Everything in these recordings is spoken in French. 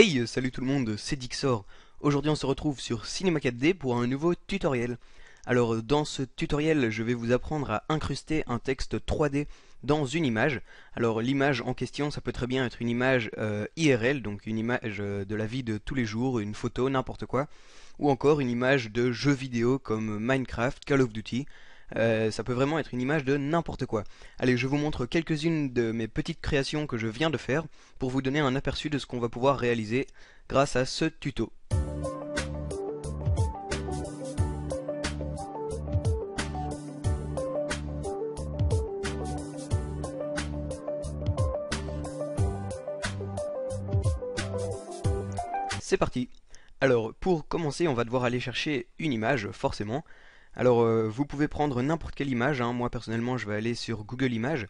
Hey, salut tout le monde, c'est Dixor. Aujourd'hui on se retrouve sur Cinema 4D pour un nouveau tutoriel. Alors dans ce tutoriel, je vais vous apprendre à incruster un texte 3D dans une image. Alors l'image en question, ça peut très bien être une image euh, IRL, donc une image euh, de la vie de tous les jours, une photo, n'importe quoi, ou encore une image de jeu vidéo comme Minecraft, Call of Duty, euh, ça peut vraiment être une image de n'importe quoi. Allez, je vous montre quelques-unes de mes petites créations que je viens de faire pour vous donner un aperçu de ce qu'on va pouvoir réaliser grâce à ce tuto. C'est parti Alors, pour commencer, on va devoir aller chercher une image, forcément. Alors euh, vous pouvez prendre n'importe quelle image, hein. moi personnellement je vais aller sur Google Images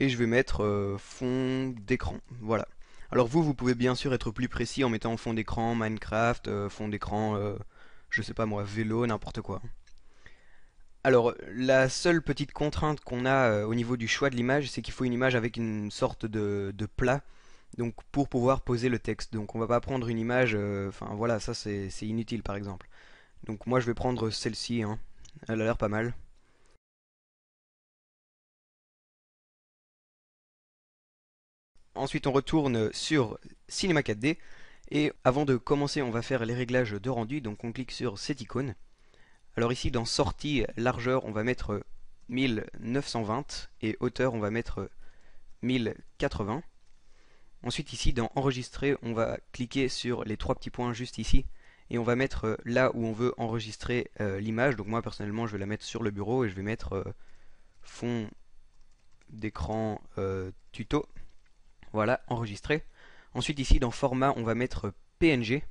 et je vais mettre euh, fond d'écran, voilà. Alors vous, vous pouvez bien sûr être plus précis en mettant fond d'écran Minecraft, euh, fond d'écran, je sais pas moi, vélo, n'importe quoi. Alors la seule petite contrainte qu'on a au niveau du choix de l'image, c'est qu'il faut une image avec une sorte de, de, plat. Donc pour pouvoir poser le texte, donc on va pas prendre une image, enfin voilà, ça c'est inutile par exemple. Donc moi je vais prendre celle-ci, hein. elle a l'air pas mal. Ensuite on retourne sur Cinema 4D et avant de commencer on va faire les réglages de rendu donc on clique sur cette icône. Alors ici dans sortie largeur on va mettre 1920 et hauteur on va mettre 1080. Ensuite ici dans enregistrer on va cliquer sur les trois petits points juste ici et on va mettre euh, là où on veut enregistrer euh, l'image. Donc moi personnellement je vais la mettre sur le bureau et je vais mettre euh, fond d'écran tuto. Voilà, enregistré. Ensuite ici dans format on va mettre PNG.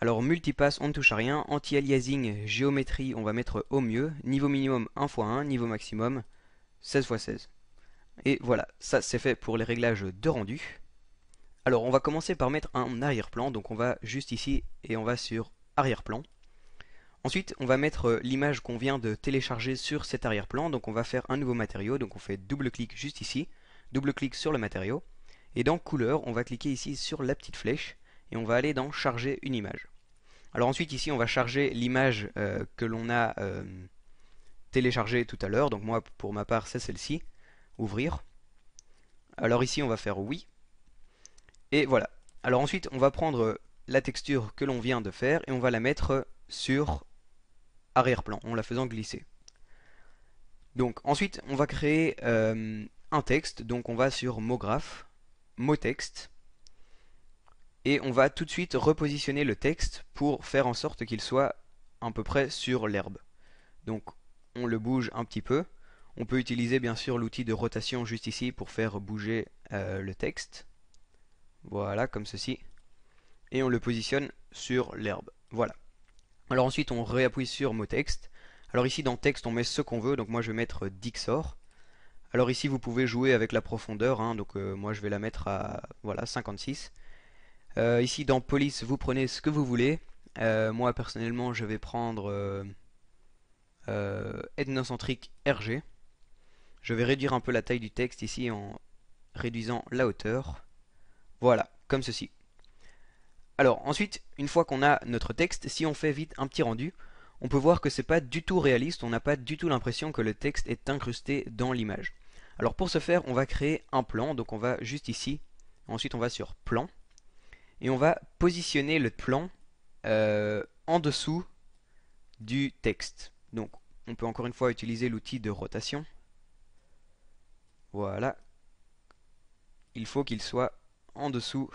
Alors multipass on ne touche à rien, anti-aliasing, géométrie on va mettre au mieux, niveau minimum 1x1, niveau maximum 16x16. Et voilà, ça c'est fait pour les réglages de rendu. Alors on va commencer par mettre un arrière-plan, donc on va juste ici et on va sur arrière-plan. Ensuite on va mettre euh, l'image qu'on vient de télécharger sur cet arrière-plan, donc on va faire un nouveau matériau, donc on fait double-clic juste ici, double-clic sur le matériau, et dans couleur on va cliquer ici sur la petite flèche, et on va aller dans charger une image. Alors ensuite ici on va charger l'image euh, que l'on a euh, téléchargée tout à l'heure, donc moi pour ma part c'est celle-ci, ouvrir. Alors ici on va faire oui, et voilà. Alors ensuite, on va prendre euh, la texture que l'on vient de faire et on va la mettre sur arrière-plan en la faisant glisser. Donc ensuite, on va créer euh, un texte. Donc on va sur mot graphe, mot texte. Et on va tout de suite repositionner le texte pour faire en sorte qu'il soit à peu près sur l'herbe. Donc on le bouge un petit peu. On peut utiliser bien sûr l'outil de rotation juste ici pour faire bouger euh, le texte. Voilà, comme ceci. Et on le positionne sur l'herbe. Voilà. Alors ensuite, on réappuie sur mot texte. Alors ici, dans texte, on met ce qu'on veut. Donc moi, je vais mettre Dixor. Alors ici, vous pouvez jouer avec la profondeur. Hein. donc euh, moi, je vais la mettre à voilà 56. Euh, ici, dans police, vous prenez ce que vous voulez. Euh, moi, personnellement, je vais prendre ethnocentrique RG. Je vais réduire un peu la taille du texte ici en réduisant la hauteur. Voilà, comme ceci. Alors ensuite, une fois qu'on a notre texte, si on fait vite un petit rendu, on peut voir que c'est pas du tout réaliste, on n'a pas du tout l'impression que le texte est incrusté dans l'image. Alors pour ce faire, on va créer un plan, donc on va juste ici, ensuite on va sur plan, et on va positionner le plan euh, en dessous du texte. Donc on peut encore une fois utiliser l'outil de rotation. Voilà. Il faut qu'il soit en dessous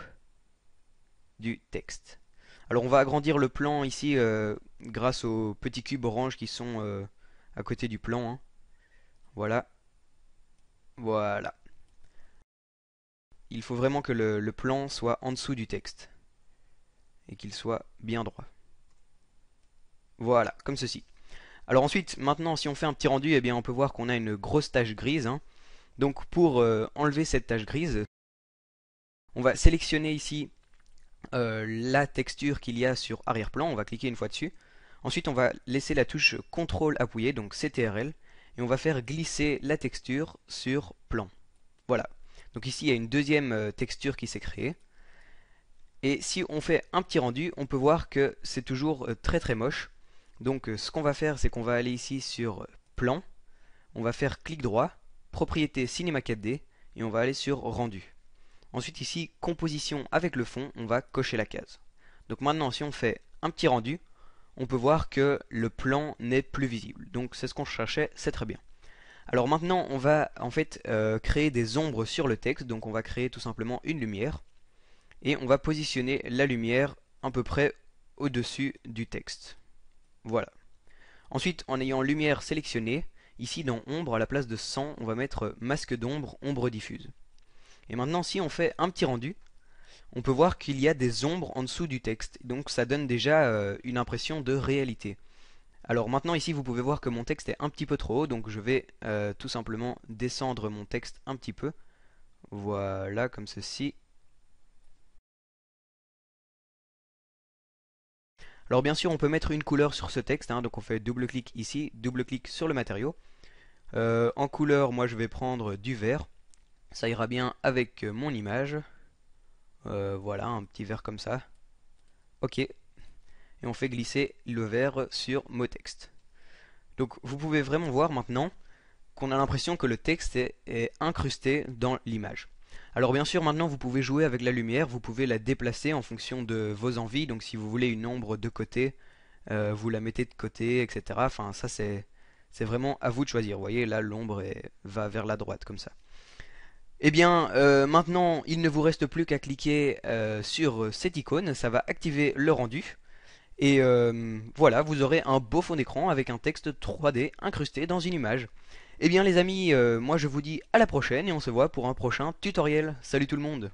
du texte. Alors on va agrandir le plan ici euh, grâce aux petits cubes orange qui sont euh, à côté du plan. Hein. Voilà. Voilà. Il faut vraiment que le, plan soit en dessous du texte. Et qu'il soit bien droit. Voilà, comme ceci. Alors ensuite, maintenant, si on fait un petit rendu, et eh bien, on peut voir qu'on a une grosse tache grise. Hein. Donc pour euh, enlever cette tache grise, on va sélectionner ici euh, la texture qu'il y a sur arrière-plan, on va cliquer une fois dessus. Ensuite, on va laisser la touche CTRL appuyée, donc CTRL, et on va faire glisser la texture sur plan. Voilà. Donc ici, il y a une deuxième euh, texture qui s'est créée. Et si on fait un petit rendu, on peut voir que c'est toujours euh, très très moche. Donc ce qu'on va faire, c'est qu'on va aller ici sur plan, on va faire clic droit, propriété Cinema 4D, et on va aller sur rendu. Ensuite ici, composition avec le fond, on va cocher la case. Donc maintenant, si on fait un petit rendu, on peut voir que le plan n'est plus visible. Donc c'est ce qu'on cherchait, c'est très bien. Alors maintenant, on va en fait euh, créer des ombres sur le texte. Donc on va créer tout simplement une lumière. Et on va positionner la lumière à peu près au-dessus du texte. Voilà. Ensuite, en ayant lumière sélectionnée, ici dans ombre, à la place de 100, on va mettre masque d'ombre, ombre diffuse. Et maintenant, si on fait un petit rendu, on peut voir qu'il y a des ombres en dessous du texte. Donc ça donne déjà euh, une impression de réalité. Alors maintenant ici vous pouvez voir que mon texte est un petit peu trop haut, donc je vais euh, tout simplement descendre mon texte un petit peu. Voilà, comme ceci. Alors bien sûr on peut mettre une couleur sur ce texte, hein. donc on fait double clic ici, double clic sur le matériau. Euh, en couleur moi je vais prendre du vert ça ira bien avec euh, mon image. Euh, voilà, un petit verre comme ça. Ok. Et on fait glisser le verre sur mot texte. Donc vous pouvez vraiment voir maintenant qu'on a l'impression que le texte est, incrusté dans l'image. Alors bien sûr maintenant vous pouvez jouer avec la lumière, vous pouvez la déplacer en fonction de vos envies, donc si vous voulez une ombre de côté, euh, vous la mettez de côté, etc. Enfin ça c'est vraiment à vous de choisir, vous voyez là l'ombre va vers la droite comme ça. Eh bien, euh, maintenant, il ne vous reste plus qu'à cliquer euh, sur euh, cette icône, ça va activer le rendu. Et voilà, vous aurez un beau fond d'écran avec un texte 3D incrusté dans une image. Eh bien les amis, moi je vous dis à la prochaine et on se voit pour un prochain tutoriel. Salut tout le monde